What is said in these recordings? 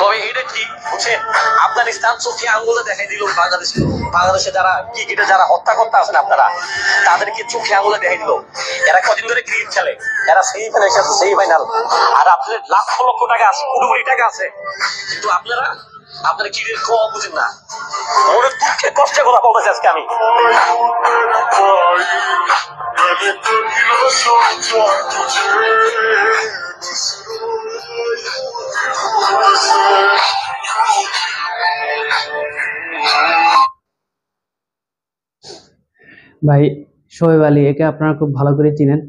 তবে এটা ঠিক বুঝছেন আফগানিস্তান আঙ্গুলে দেখাই দিল বাংলাদেশে বাংলাদেশে যারা যারা হত্যাকর্তা আছেন আপনারা তাদেরকে চোখে আঙ্গুলে দেখাই দিল এরা কদিন ধরে ক্রিকেট খেলে এরা সেমিফাইনাল এসেছে সেমিফাইনাল আর আপনাদের লাখ লক্ষ টাকা আছে কোটি কোটি টাকা আছে কিন্তু আপনারা আপনারা কি কম বুঝেন না মনের দুঃখে কষ্টে কথা বলতেছি আজকে আমি ভাই শোয়েব আলী একে আপনারা খুব ভালো করে চিনেন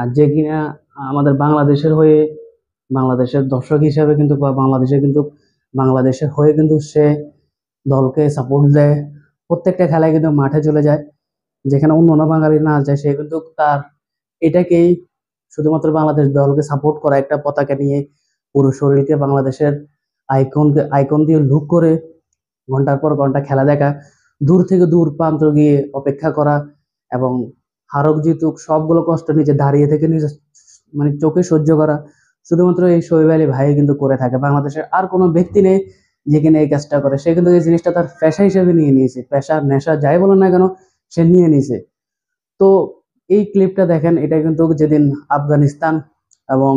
আর যে কিনা আমাদের বাংলাদেশের হয়ে বাংলাদেশের দর্শক হিসাবে কিন্তু বাংলাদেশে কিন্তু বাংলাদেশের হয়ে কিন্তু সে দলকে সাপোর্ট দেয় প্রত্যেকটা খেলায় কিন্তু মাঠে চলে যায় যেখানে অন্য অন্য বাঙালি না যায় সে কিন্তু তার এটাকেই শুধুমাত্র বাংলাদেশ দলকে সাপোর্ট করা একটা পতাকা নিয়ে পুরো শরীরকে বাংলাদেশের আইকনকে আইকন দিয়ে লুক করে ঘন্টার পর ঘন্টা খেলা দেখা দূর থেকে দূর প্রান্ত গিয়ে অপেক্ষা করা এবং হারক জিতুক সবগুলো কষ্ট নিজে দাঁড়িয়ে থেকে নিজে মানে চোখে সহ্য করা শুধুমাত্র এই শৈব আলী ভাই কিন্তু করে থাকে বাংলাদেশের আর কোনো ব্যক্তি নেই যে কিনা এই কাজটা করে সে কিন্তু এই জিনিসটা তার পেশা হিসেবে নিয়ে নিয়েছে পেশা নেশা যাই বলো না কেন সে নিয়ে নিয়েছে তো এই ক্লিপটা দেখেন এটা কিন্তু যেদিন আফগানিস্তান এবং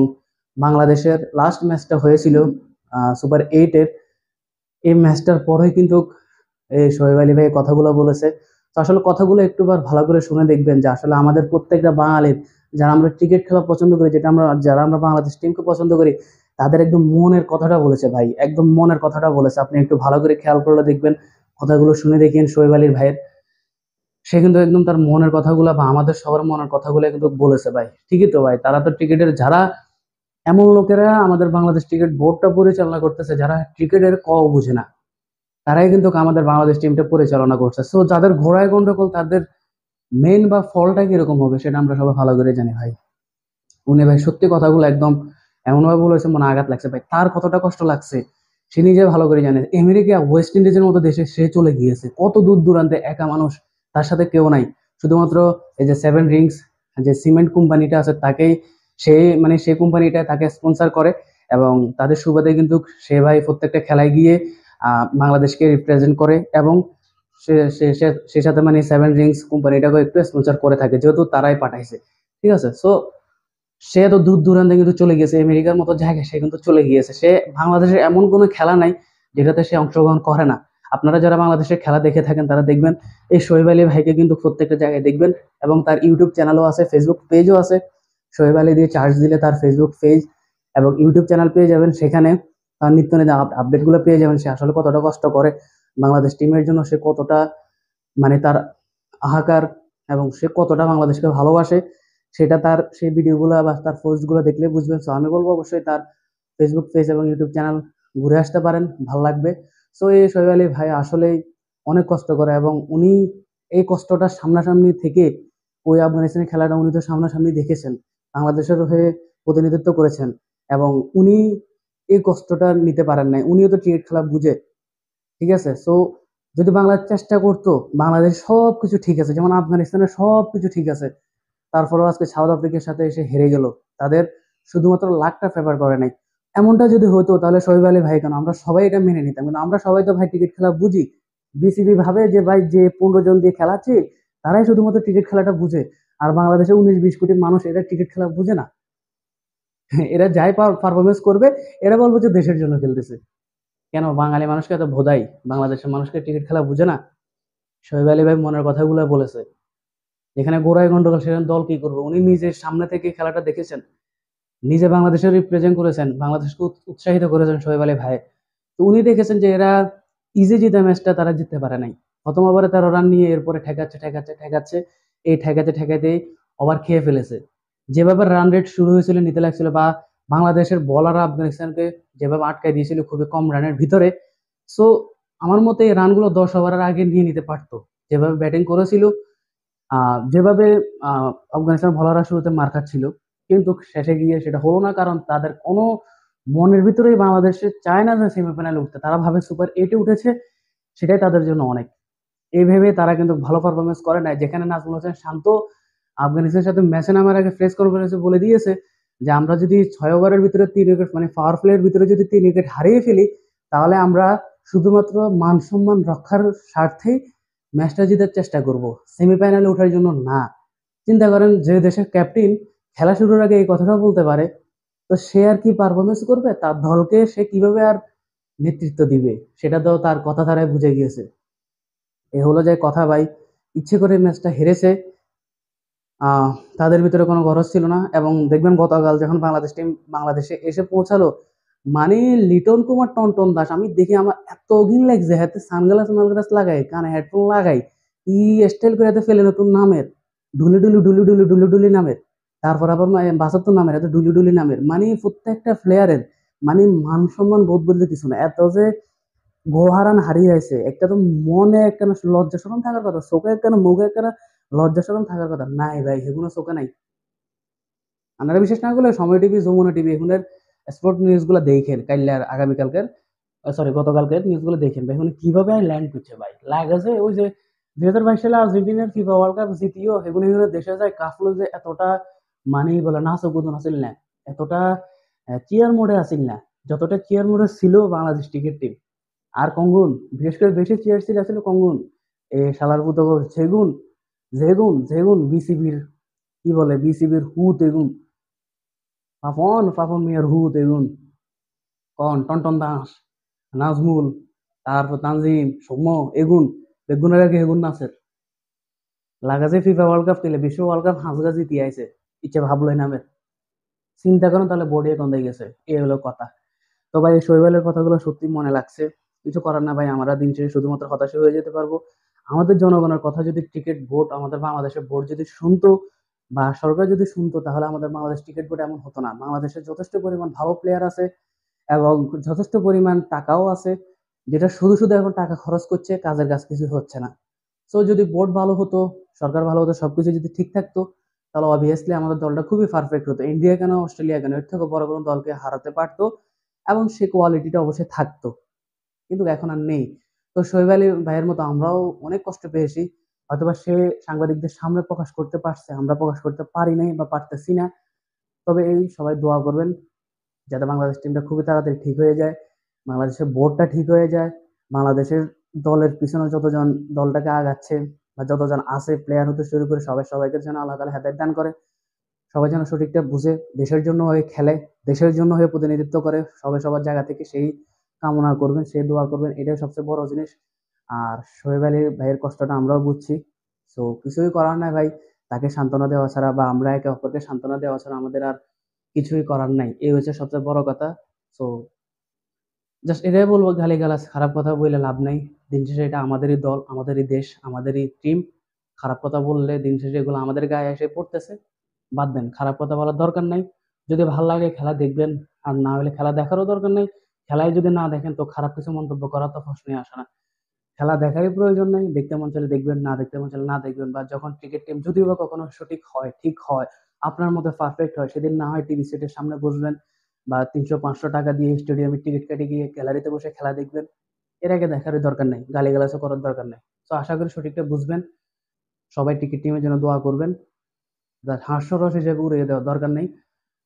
বাংলাদেশের লাস্ট ম্যাচটা হয়েছিল সুপার এইটের এই ম্যাচটার পরেই কিন্তু এই সোহেব আলী ভাই কথাগুলো বলেছে তো আসলে কথাগুলো একটুবার ভালো করে শুনে দেখবেন যে আসলে আমাদের প্রত্যেকটা বাঙালির যারা আমরা ক্রিকেট খেলা পছন্দ করি যেটা আমরা যারা আমরা বাংলাদেশ টিমকে পছন্দ করি তাদের একদম মনের কথাটা বলেছে ভাই একদম মনের কথাটা বলেছে আপনি একটু ভালো করে খেয়াল করলে দেখবেন কথাগুলো শুনে দেখেন সোহেব আলীর ভাইয়ের সে কিন্তু একদম তার মনের কথাগুলো বা আমাদের সবার মনের কথাগুলো কিন্তু বলেছে ভাই ঠিকই তো ভাই তারা তো ক্রিকেটের যারা এমন লোকেরা আমাদের বাংলাদেশ ক্রিকেট বোর্ডটা পরিচালনা করতেছে যারা ক্রিকেটের ক বুঝে না তারাই কিন্তু আমাদের বাংলাদেশ টিমটা পরিচালনা করছে সো যাদের ঘোড়ায় গন্ডগোল তাদের মেন বা ফলটা কিরকম হবে সেটা আমরা সবাই ভালো করে জানি ভাই উনি ভাই সত্যি কথাগুলো একদম এমনভাবে বলেছে মনে আঘাত লাগছে ভাই তার কতটা কষ্ট লাগছে সে নিজে ভালো করে জানে আমেরিকা ওয়েস্ট ইন্ডিজের মতো দেশে সে চলে গিয়েছে কত দূর দূরান্তে একা মানুষ তার সাথে কেউ নাই শুধুমাত্র এই যে সেভেন রিংস যে সিমেন্ট কোম্পানিটা আছে তাকেই সে মানে সে কোম্পানিটা তাকে স্পন্সার করে এবং তাদের সুবাদে কিন্তু সে ভাই প্রত্যেকটা খেলায় গিয়ে বাংলাদেশকে রিপ্রেজেন্ট করে এবং সে সাথে মানে সেভেন রিংস কোম্পানিটাকে একটু স্পন্সার করে থাকে যেহেতু তারাই পাঠাইছে ঠিক আছে সো সে তো দূর দূরান্তে কিন্তু চলে গিয়েছে আমেরিকার মতো জায়গায় সে কিন্তু চলে গিয়েছে সে বাংলাদেশের এমন কোনো খেলা নাই যেটাতে সে অংশগ্রহণ করে না আপনারা যারা বাংলাদেশের খেলা দেখে থাকেন তারা দেখবেন এই শোয়েব আলী ভাইকে কিন্তু প্রত্যেকটা জায়গায় দেখবেন এবং তার ইউটিউব চ্যানেলও আছে ফেসবুক পেজও আছে শোয়েব আলী দিয়ে চার্জ দিলে তার ফেসবুক পেজ এবং ইউটিউব চ্যানেল পেয়ে যাবেন সেখানে তার নিত্য নিত্য আপডেটগুলো পেয়ে যাবেন সে আসলে কতটা কষ্ট করে বাংলাদেশ টিমের জন্য সে কতটা মানে তার আহাকার এবং সে কতটা বাংলাদেশকে ভালোবাসে সেটা তার সেই ভিডিওগুলো বা তার পোস্টগুলো দেখলে বুঝবেন সো আমি বলবো অবশ্যই তার ফেসবুক পেজ এবং ইউটিউব চ্যানেল ঘুরে আসতে পারেন ভালো লাগবে সো এই শৈব আলী ভাই আসলেই অনেক কষ্ট করে এবং উনি এই কষ্টটা সামনাসামনি থেকে ওই আফগানিস্তানের খেলাটা উনি তো সামনাসামনি দেখেছেন বাংলাদেশের হয়ে প্রতিনিধিত্ব করেছেন এবং উনি এই কষ্টটা নিতে পারেন নাই উনিও তো ক্রিকেট খেলা বুঝে ঠিক আছে সো যদি বাংলাদেশ চেষ্টা করতো বাংলাদেশ সব কিছু ঠিক আছে যেমন আফগানিস্তানের সব কিছু ঠিক আছে তারপরেও আজকে সাউথ আফ্রিকার সাথে এসে হেরে গেল তাদের শুধুমাত্র লাখটা ফেভার করে নাই এমনটা যদি হতো তাহলে সবাই আলী ভাই কেন আমরা সবাই এটা মেনে নিতাম কিন্তু আমরা সবাই তো ভাই ক্রিকেট খেলা বুঝি বিসিবি ভাবে যে ভাই যে পনেরো জন দিয়ে খেলাচ্ছে তারাই শুধুমাত্র ক্রিকেট খেলাটা বুঝে আর বাংলাদেশে উনিশ বিশ কোটি মানুষ এরা ক্রিকেট খেলা বুঝে না এরা যাই পারফরমেন্স করবে এরা বলবো যে দেশের জন্য খেলতেছে কেন বাঙালি মানুষকে এত ভোদাই বাংলাদেশের মানুষকে ক্রিকেট খেলা বুঝে না শোয়েব আলী ভাই মনের কথাগুলো বলেছে এখানে গোড়ায় গন্ডগোল সেখানে দল কি করবে উনি নিজের সামনে থেকে খেলাটা দেখেছেন নিজে বাংলাদেশের রিপ্রেজেন্ট করেছেন বাংলাদেশকে উৎসাহিত করেছেন শোয়েব আলী ভাই তো উনি দেখেছেন যে এরা ইজি জিতে ম্যাচটা তারা জিততে পারে নাই প্রথম ওভারে তেরো রান নিয়ে এরপরে ঠেকাচ্ছে ঠেকাচ্ছে ঠেকাচ্ছে এই ঠেকাতে ঠেকাতে ওভার খেয়ে ফেলেছে যেভাবে রান রেট শুরু হয়েছিল নিতে লাগছিল বা বাংলাদেশের বলাররা আফগানিস্তানকে যেভাবে আটকায় দিয়েছিল খুবই কম রানের ভিতরে সো আমার মতে এই রানগুলো দশ ওভারের আগে নিয়ে নিতে পারতো যেভাবে ব্যাটিং করেছিল যেভাবে আফগানিস্তান বলাররা শুরুতে মার খাচ্ছিল কিন্তু শেষে গিয়ে সেটা হলো না কারণ তাদের কোনো মনের ভিতরেই বাংলাদেশে চায় না যে সেমিফাইনালে উঠতে তারা ভাবে সুপার এইটে উঠেছে সেটাই তাদের জন্য অনেক এইভাবে তারা কিন্তু ভালো পারফরমেন্স করে নাই যেখানে নাজমুল হোসেন শান্ত আফগানিস্তানের সাথে ম্যাচে নামার আগে প্রেস কনফারেন্সে বলে দিয়েছে যে আমরা যদি ছয় ওভারের ভিতরে তিন উইকেট মানে পাওয়ার প্লেয়ের ভিতরে যদি তিন উইকেট হারিয়ে ফেলি তাহলে আমরা শুধুমাত্র মান সম্মান রক্ষার স্বার্থেই ম্যাচটা জিতার চেষ্টা করব সেমিফাইনালে ওঠার জন্য না চিন্তা করেন যে দেশের ক্যাপ্টেন খেলা শুরুর আগে এই কথাটা বলতে পারে তো সে আর কি পারফরমেন্স করবে তার দলকে সে কিভাবে আর নেতৃত্ব দিবে সেটা তো তার কথা দ্বারাই বুঝে গিয়েছে এ হলো যায় কথা ভাই ইচ্ছে করে ম্যাচটা হেরেছে তাদের ভিতরে কোনো গরজ ছিল না এবং দেখবেন গতকাল যখন বাংলাদেশ টিম বাংলাদেশে এসে পৌঁছালো মানে লিটন কুমার টনটন দাস আমি দেখি আমার এত ঘিন লাগছে হাতে সানগ্লাস মানগ্লাস লাগাই কানে হেডফোন লাগাই ই স্টাইল করে হাতে ফেলে নতুন নামের ডুলি ডুলি ডুলি ডুলি ডুলি ডুলি নামের তারপর আবার তো নামের এত ডুলি ডুলি নামের মানে প্রত্যেকটা প্লেয়ারের মানে মান সম্মান বোধ বলতে কিছু না এত যে গোহারান হারিয়ে আছে একটা তো মনে একটা লজ্জা সরম থাকার কথা চোখে একখানা মুখে একটা লজ্জা সরম থাকার কথা নাই ভাই সেগুলো চোখে নাই আনারা বিশেষ না করলে সময় টিভি যমুনা টিভি এখন স্পোর্ট নিউজগুলো দেখেন কাইলে আর আগামীকালকের সরি গতকালকের নিউজগুলো দেখেন ভাই এখন কিভাবে ল্যান্ড করছে ভাই যে ওই যে দুই হাজার বাইশ সালে আর্জেন্টিনার ফিফা ওয়ার্ল্ড কাপ জিতিও সেগুলো দেশে যায় কাফলো যে এতটা মানে বলে না উদ্বোধন আসিল না এতটা চেয়ার মোড়ে আছিল না যতটা চেয়ার মোড়ে ছিল বাংলাদেশ ক্রিকেট টিম আর কঙ্গুন বিশেষ করে বেশি চেয়ার ছিল আসলে কঙ্গুন এ শালার পুতো সেগুন জেগুন জেগুন বিসিবির কি বলে বিসিবির হু তেগুন পাপন পাপন মিয়ার হু তেগুন কন টনটন দাস নাজমুল তারপর তানজিম সৌম এগুন বেগুনের আগে এগুন নাচের যে ফিফা ওয়ার্ল্ড কাপ খেলে বিশ্ব ওয়ার্ল্ড কাপ হাঁসগা জিতি আইসে ইচ্ছে ভাবলোই নামের চিন্তা করেন তাহলে বডি কন্দে গেছে এই হলো কথা তো ভাই শৈবালের কথাগুলো সত্যি মনে লাগছে কিছু করার না ভাই আমরা দিন শেষে শুধুমাত্র হতাশা হয়ে যেতে পারবো আমাদের জনগণের কথা যদি টিকিট ভোট আমাদের বাংলাদেশের ভোট যদি শুনতো বা সরকার যদি শুনতো তাহলে আমাদের বাংলাদেশ টিকিট ভোট এমন হতো না বাংলাদেশের যথেষ্ট পরিমাণ ভালো প্লেয়ার আছে এবং যথেষ্ট পরিমাণ টাকাও আছে যেটা শুধু শুধু এখন টাকা খরচ করছে কাজের কাজ কিছু হচ্ছে না সো যদি বোর্ড ভালো হতো সরকার ভালো হতো সবকিছু যদি ঠিক থাকতো তাহলে অবভিয়াসলি আমাদের দলটা খুবই পারফেক্ট হতো ইন্ডিয়া কেন অস্ট্রেলিয়া কেন এর থেকে বড় কোনো দলকে হারাতে পারতো এবং সে কোয়ালিটিটা অবশ্যই থাকতো কিন্তু এখন আর নেই তো শৈব আলী ভাইয়ের মতো আমরাও অনেক কষ্ট পেয়েছি অথবা সে সাংবাদিকদের সামনে প্রকাশ করতে পারছে আমরা প্রকাশ করতে পারি নাই বা পারতেছি না তবে এই সবাই দোয়া করবেন যাতে বাংলাদেশ টিমটা খুবই তাড়াতাড়ি ঠিক হয়ে যায় বাংলাদেশের বোর্ডটা ঠিক হয়ে যায় বাংলাদেশের দলের পিছনে যতজন দলটাকে আগাচ্ছে বা যতজন আছে প্লেয়ার হতে শুরু করে সবাই সবাইকে যেন আল্লাহ তালা হেদায় দান করে সবাই যেন সঠিকটা বুঝে দেশের জন্য হয়ে খেলে দেশের জন্য হয়ে প্রতিনিধিত্ব করে সবাই সবার জায়গা থেকে সেই কামনা করবেন সে দোয়া করবেন এটাই সবচেয়ে বড় জিনিস আর শোয়েব আলীর ভাইয়ের কষ্টটা আমরাও বুঝছি সো কিছুই করার নাই ভাই তাকে সান্ত্বনা দেওয়া ছাড়া বা আমরা একে অপরকে সান্ত্বনা দেওয়া ছাড়া আমাদের আর কিছুই করার নাই এই হচ্ছে সবচেয়ে বড় কথা সো জাস্ট এটাই বলবো গালি গালাস খারাপ কথা বললে লাভ নাই দিন শেষে এটা আমাদেরই দল আমাদেরই দেশ আমাদেরই টিম খারাপ কথা বললে দিন শেষে এগুলো আমাদের গায়ে এসে পড়তেছে বাদ দেন খারাপ কথা বলার দরকার নাই যদি ভালো লাগে খেলা দেখবেন আর না হলে খেলা দেখারও দরকার নেই খেলায় যদি না দেখেন তো খারাপ কিছু মন্তব্য করা তো প্রশ্নই আসে না খেলা দেখারই প্রয়োজন নেই দেখতে মন চলে দেখবেন না দেখতে মন চলে না দেখবেন বা যখন ক্রিকেট টিম যদিও বা কখনো সঠিক হয় ঠিক হয় আপনার মতো পারফেক্ট হয় সেদিন না হয় টিভি সেটের সামনে বসবেন বা তিনশো পাঁচশো টাকা দিয়ে স্টেডিয়ামে টিকিট কেটে গিয়ে গ্যালারিতে বসে খেলা দেখবেন এর আগে দেখার দরকার নেই গালি গালাস করার দরকার নেই তো আশা করি সঠিকটা বুঝবেন সবাই টিকিট টিমের জন্য দোয়া করবেন হাস্যরস হিসেবে উড়িয়ে দেওয়ার দরকার নেই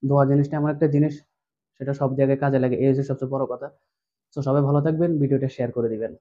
দোয়া জিনিসটা এমন একটা জিনিস সেটা সব জায়গায় কাজে লাগে এই হচ্ছে সবচেয়ে বড় কথা তো সবাই ভালো থাকবেন ভিডিওটা শেয়ার করে দিবেন